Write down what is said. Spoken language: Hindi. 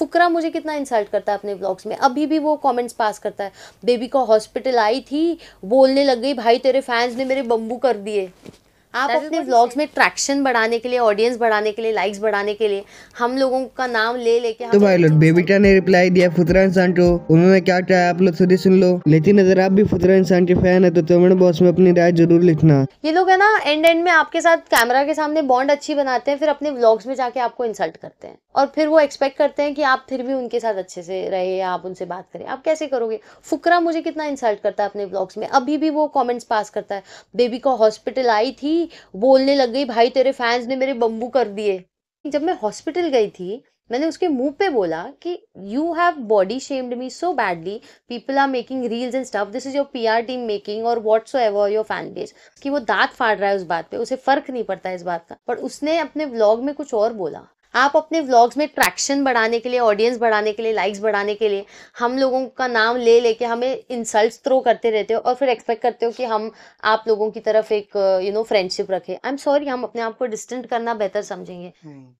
फुकरा मुझे कितना इंसल्ट करता है अपने ब्लॉग्स में अभी भी वो कमेंट्स पास करता है बेबी को हॉस्पिटल आई थी बोलने लग गई भाई तेरे फैंस ने मेरे बम्बू कर दिए आप अपने ब्लॉग्स में ट्रैक्शन बढ़ाने के लिए ऑडियंस बढ़ाने के लिए लाइक्स बढ़ाने के लिए हम लोगों का नाम ले लेके तो भाई लोग बेबिटा ने रिप्लाई दिया फुतरा इंसान को उन्होंने क्या कहा आप लोग खुद सुन लो लेकिन अगर आप भी फुतरा इंसान के फैन है तो तुम्हें बॉस में अपनी राय जरूर लिखना ये लोग है ना एंड एंड में आपके साथ कैमरा के सामने बॉन्ड अच्छी बनाते हैं फिर अपने ब्लॉग्स में जाके आपको इंसल्ट करते हैं और फिर वो एक्सपेक्ट करते हैं कि आप फिर भी उनके साथ अच्छे से रहे या आप उनसे बात करें आप कैसे करोगे फुकरा मुझे कितना इंसल्ट करता है अपने ब्लॉग्स में अभी भी वो कॉमेंट्स पास करता है बेबी को हॉस्पिटल आई थी ही बोलने लग गई भाई तेरे फैंस ने मेरे बम्बू कर दिए जब मैं हॉस्पिटल गई थी मैंने उसके मुंह पे बोला कि you have body shamed me so badly people are making reels and stuff this is your P R team making और whatsoever your fan base कि वो दांत फाड़ रहा है उस बात पे उसे फर्क नहीं पड़ता इस बात का पर उसने अपने ब्लॉग में कुछ और बोला आप अपने व्लॉग्स में ट्रैक्शन बढ़ाने के लिए ऑडियंस बढ़ाने के लिए लाइक्स बढ़ाने के लिए हम लोगों का नाम ले लेके हमें इंसल्ट थ्रो करते रहते हो और फिर एक्सपेक्ट करते हो कि हम आप लोगों की तरफ एक यू नो फ्रेंडशिप रखें आई एम सॉरी हम अपने आप को डिस्टेंट करना बेहतर समझेंगे हम्म।